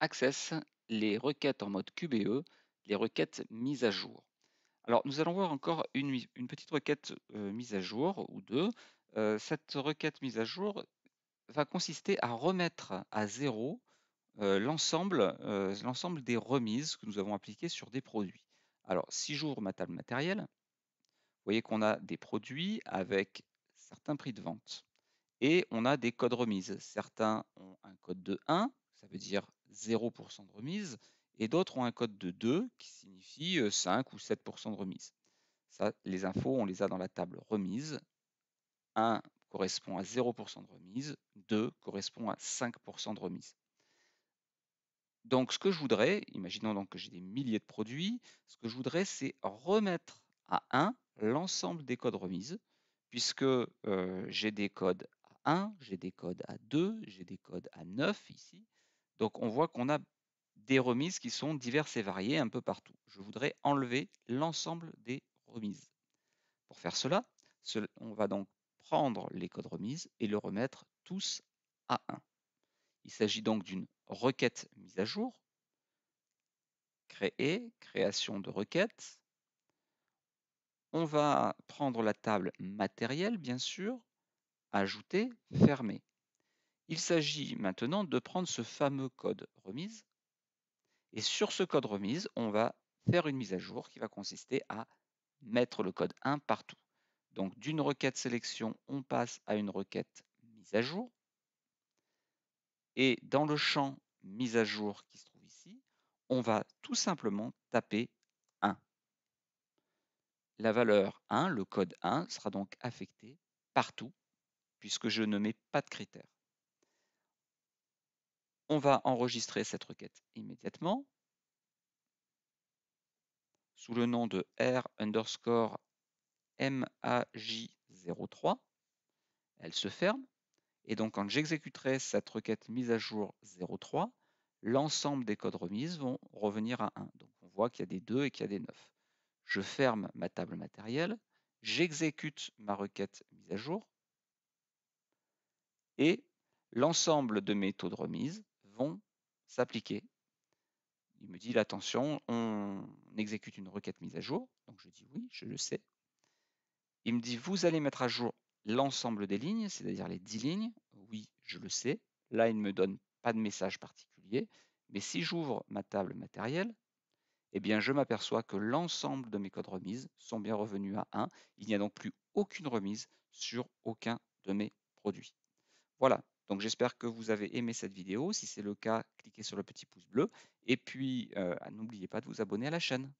Access, les requêtes en mode QBE, les requêtes mises à jour. Alors, nous allons voir encore une, petite requête euh, mise à jour ou deux. Euh, cette requête mise à jour va consister à remettre à zéro euh, l'ensemble des remises que nous avons appliquées sur des produits. Alors, si j'ouvre ma table matérielle, vous voyez qu'on a des produits avec certains prix de vente et on a des codes remises. Certains ont un code de 1, ça veut dire 0% de remise, et d'autres ont un code de 2 qui signifie 5 euh, ou 7% de remise. les infos, on les a dans la table remise. 1 correspond à 0% de remise, 2 correspond à 5% de remise. Donc ce que je voudrais, imaginons donc que j'ai des milliers de produits, ce que je voudrais c'est remettre à 1 l'ensemble des codes remises, puisque euh, j'ai des codes à 1, j'ai des codes à 2, j'ai des codes à 9 ici, donc on voit qu'on a des remises qui sont diverses et variées un peu partout. Je voudrais enlever l'ensemble des remises. Pour faire cela, on va donc prendre les codes remises et le remettre tous à 1. Il s'agit donc d'une requête mise à jour, créer, création de requête. On va prendre la table matériel, bien sûr, ajouter, fermer. Il s'agit maintenant de prendre ce fameux code remise. Et sur ce code remise, on va faire une mise à jour qui va consister à mettre le code 1 partout. Donc d'une requête sélection, on passe à une requête mise à jour. Et dans le champ mise à jour qui se trouve ici, on va tout simplement taper 1. La valeur 1, le code 1, sera donc affecté partout, puisque je ne mets pas de critères. On va enregistrer cette requête immédiatement sous le nom de R underscore j 03 Elle se ferme. Et donc, quand j'exécuterai cette requête mise à jour 03, l'ensemble des codes remises vont revenir à 1. Donc, on voit qu'il y a des 2 et qu'il y a des 9. Je ferme ma table matérielle. J'exécute ma requête mise à jour. Et l'ensemble de mes taux de remise s'appliquer. Il me dit, l'attention attention, on exécute une requête mise à jour. Donc je dis oui, je le sais. Il me dit, vous allez mettre à jour l'ensemble des lignes, c'est-à-dire les 10 lignes. Oui, je le sais. Là, il ne me donne pas de message particulier. Mais si j'ouvre ma table matérielle, eh bien, je m'aperçois que l'ensemble de mes codes remises sont bien revenus à 1. Il n'y a donc plus aucune remise sur aucun de mes produits. Voilà, donc j'espère que vous avez aimé cette vidéo. Si c'est le cas, cliquez sur le petit pouce bleu. Et puis, euh, n'oubliez pas de vous abonner à la chaîne.